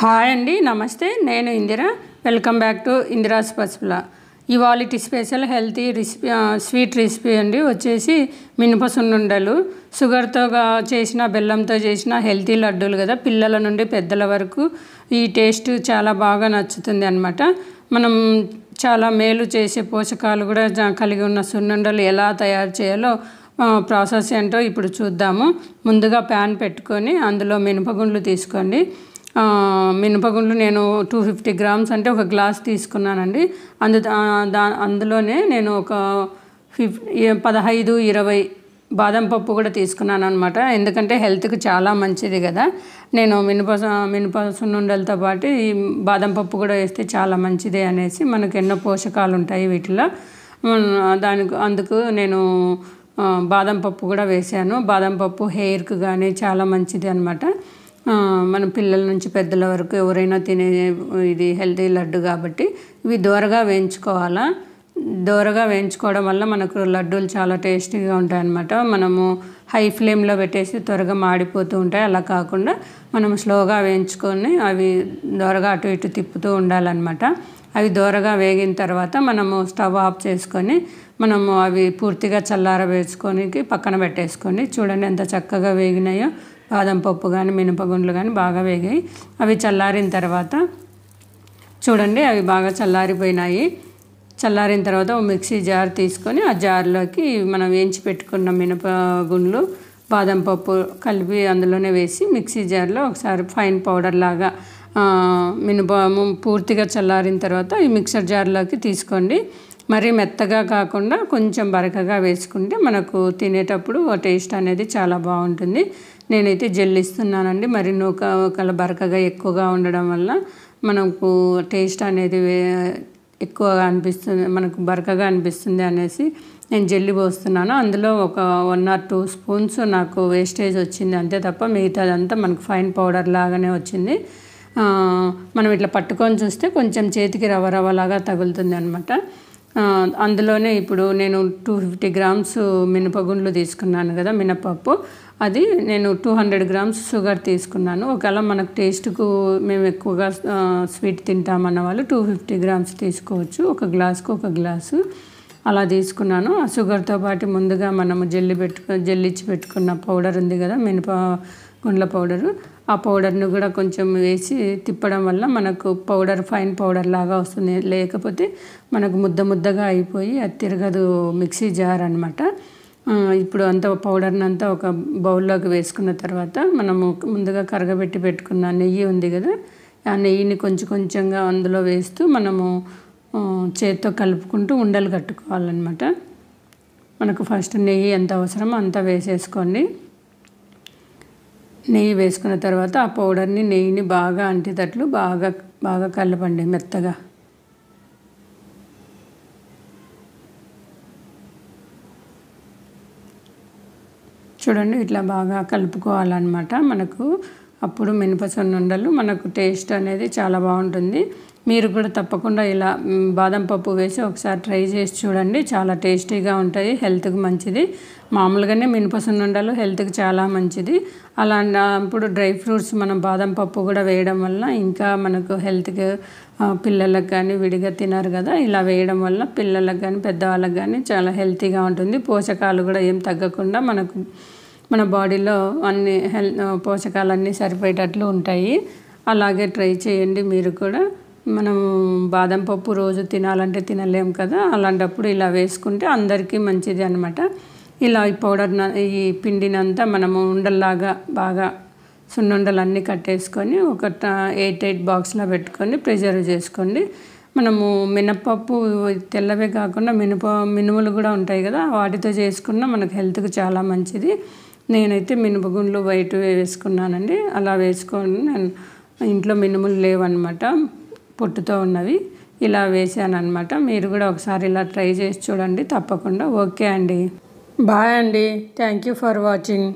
hi అండి నమస్తే నేను Indira welcome back to Indira's పసుపుల ఇవాళ special healthy recipe sweet recipe అండి వచ్చేసి మినప సున్నుండలు షుగర్తో చేసిన బెల్లంతో చేసిన హెల్తీ లడ్డూలు కదా పిల్లల నుండి పెద్దల వరకు ఈ టేస్ట్ చాలా బాగా నచ్చుతుంది అనమాట మనం చాలా మేలు చేసే పోషకాలు కూడా కలిగి ఉన్న సున్నుండలు ఎలా తయారు చేయాలో ప్రాసెస్ ఏంటో ఇప్పుడు చూద్దాము ముందుగా ప్యాన్ పెట్టుకొని అందులో మినపగుండ్లు తీసుకోండి మినపగుండ్లు నేను టూ ఫిఫ్టీ గ్రామ్స్ అంటే ఒక గ్లాస్ తీసుకున్నానండి అందు దా అందులోనే నేను ఒక ఫిఫ్ పదహైదు ఇరవై బాదం పప్పు కూడా తీసుకున్నాను అనమాట ఎందుకంటే హెల్త్కి చాలా మంచిది కదా నేను మినప మినప సున్నుండలతో పాటు ఈ బాదం పప్పు కూడా వేస్తే చాలా మంచిదే అనేసి మనకు ఎన్నో పోషకాలు ఉంటాయి వీటిలో దానికి అందుకు నేను బాదం పప్పు కూడా వేశాను బాదం పప్పు హెయిర్కి కానీ చాలా మంచిది అనమాట మన పిల్లల నుంచి పెద్దల వరకు ఎవరైనా తినే ఇది హెల్తీ లడ్డు కాబట్టి ఇవి దోరగా వేయించుకోవాలా దోరగా వేయించుకోవడం వల్ల మనకు లడ్డూలు చాలా టేస్టీగా ఉంటాయి అన్నమాట మనము హై ఫ్లేమ్లో పెట్టేసి త్వరగా మాడిపోతూ ఉంటాయి అలా కాకుండా మనం స్లోగా వేయించుకొని అవి దోరగా అటు ఇటు తిప్పుతూ ఉండాలన్నమాట అవి దోరగా వేగిన తర్వాత మనము స్టవ్ ఆఫ్ చేసుకొని మనము అవి పూర్తిగా చల్లార పక్కన పెట్టేసుకొని చూడండి ఎంత చక్కగా వేగినాయో బాదం పప్పు కానీ మినపగుండ్లు కానీ బాగా వేగాయి అవి చల్లారిన తర్వాత చూడండి అవి బాగా చల్లారిపోయినాయి చల్లారిన తర్వాత మిక్సీ జార్ తీసుకొని ఆ జార్లోకి మనం వేయించి పెట్టుకున్న మినపగుండ్లు బాదం పప్పు కలిపి అందులోనే వేసి మిక్సీ జార్లో ఒకసారి ఫైన్ పౌడర్ లాగా మినపాము పూర్తిగా చల్లారిన తర్వాత ఈ మిక్సర్ జార్లోకి తీసుకోండి మరీ మెత్తగా కాకుండా కొంచెం బరకగా వేసుకుంటే మనకు తినేటప్పుడు టేస్ట్ అనేది చాలా బాగుంటుంది నేనైతే జల్లిస్తున్నానండి మరి నూక ఒకళ్ళ బరకగా ఎక్కువగా ఉండడం వల్ల మనకు టేస్ట్ అనేది ఎక్కువగా అనిపిస్తుంది మనకు బరకగా అనిపిస్తుంది అనేసి నేను జల్లి పోస్తున్నాను అందులో ఒక వన్ ఆర్ టూ స్పూన్స్ నాకు వేస్టేజ్ వచ్చింది అంతే తప్ప మిగతాదంతా మనకు ఫైన్ పౌడర్ లాగానే వచ్చింది మనం ఇట్లా పట్టుకొని చూస్తే కొంచెం చేతికి రవరవలాగా తగులుతుంది అనమాట అందులోనే ఇప్పుడు నేను టూ ఫిఫ్టీ గ్రామ్స్ మినపగుండ్లు తీసుకున్నాను కదా మినపప్పు అది నేను టూ హండ్రెడ్ గ్రామ్స్ షుగర్ తీసుకున్నాను ఒకవేళ మనకు టేస్ట్కు మేము ఎక్కువగా స్వీట్ తింటామన్న వాళ్ళు టూ ఫిఫ్టీ గ్రామ్స్ తీసుకోవచ్చు ఒక గ్లాస్కు ఒక గ్లాసు అలా తీసుకున్నాను ఆ షుగర్తో పాటు ముందుగా మనము జల్లి పెట్టుకు జల్లిచ్చి పెట్టుకున్న పౌడర్ ఉంది కదా మినప గుండ్ల పౌడరు ఆ పౌడర్ను కూడా కొంచెం వేసి తిప్పడం వల్ల మనకు పౌడర్ ఫైన్ పౌడర్ లాగా వస్తుంది లేకపోతే మనకు ముద్ద ముద్దగా అయిపోయి అది తిరగదు మిక్సీ జార్ అనమాట ఇప్పుడు అంత పౌడర్ని అంతా ఒక బౌల్లోకి వేసుకున్న తర్వాత మనము ముందుగా కరగబెట్టి పెట్టుకున్న నెయ్యి ఉంది కదా ఆ నెయ్యిని కొంచెం కొంచెంగా అందులో వేస్తూ మనము చేత్తో కలుపుకుంటూ ఉండలు కట్టుకోవాలన్నమాట మనకు ఫస్ట్ నెయ్యి ఎంత అవసరమో అంత వేసేసుకోండి నెయ్యి వేసుకున్న తర్వాత ఆ పౌడర్ని నెయ్యిని బాగా అంటేటట్లు బాగా బాగా కలపండి మెత్తగా చూడండి ఇట్లా బాగా కలుపుకోవాలన్నమాట మనకు అప్పుడు ఉండలు మనకు టేస్ట్ అనేది చాలా బాగుంటుంది మీరు కూడా తప్పకుండా ఇలా బాదం పప్పు వేసి ఒకసారి ట్రై చేసి చూడండి చాలా టేస్టీగా ఉంటుంది హెల్త్కి మంచిది మామూలుగానే ఉండాలి హెల్త్కి చాలా మంచిది అలాంటప్పుడు డ్రై ఫ్రూట్స్ మనం బాదం పప్పు కూడా వేయడం వల్ల ఇంకా మనకు హెల్త్కి పిల్లలకు కానీ విడిగా తినరు కదా ఇలా వేయడం వల్ల పిల్లలకు కానీ పెద్దవాళ్ళకి కానీ చాలా హెల్తీగా ఉంటుంది పోషకాలు కూడా ఏం తగ్గకుండా మనకు మన బాడీలో అన్ని హెల్ పోషకాలన్నీ సరిపోయేటట్లు ఉంటాయి అలాగే ట్రై చేయండి మీరు కూడా మనం బాదం పప్పు రోజు తినాలంటే తినలేము కదా అలాంటప్పుడు ఇలా వేసుకుంటే అందరికీ మంచిది అనమాట ఇలా ఈ పౌడర్ ఈ పిండినంతా మనము ఉండల్లాగా బాగా సున్నుండలు అన్నీ కట్టేసుకొని ఒక ఎయిట్ ఎయిట్ బాక్స్లో పెట్టుకొని ప్రిజర్వ్ చేసుకోండి మనము మినపప్పు తెల్లవే కాకుండా మినప మినుములు కూడా ఉంటాయి కదా వాటితో చేసుకున్న మనకు హెల్త్కి చాలా మంచిది నేనైతే గుండ్లు బయట వేసుకున్నానండి అలా వేసుకొని ఇంట్లో మినుములు లేవన్నమాట పొట్టుతో ఉన్నవి ఇలా వేసాను అనమాట మీరు కూడా ఒకసారి ఇలా ట్రై చేసి చూడండి తప్పకుండా ఓకే అండి బాయ్ అండి థ్యాంక్ యూ ఫర్ వాచింగ్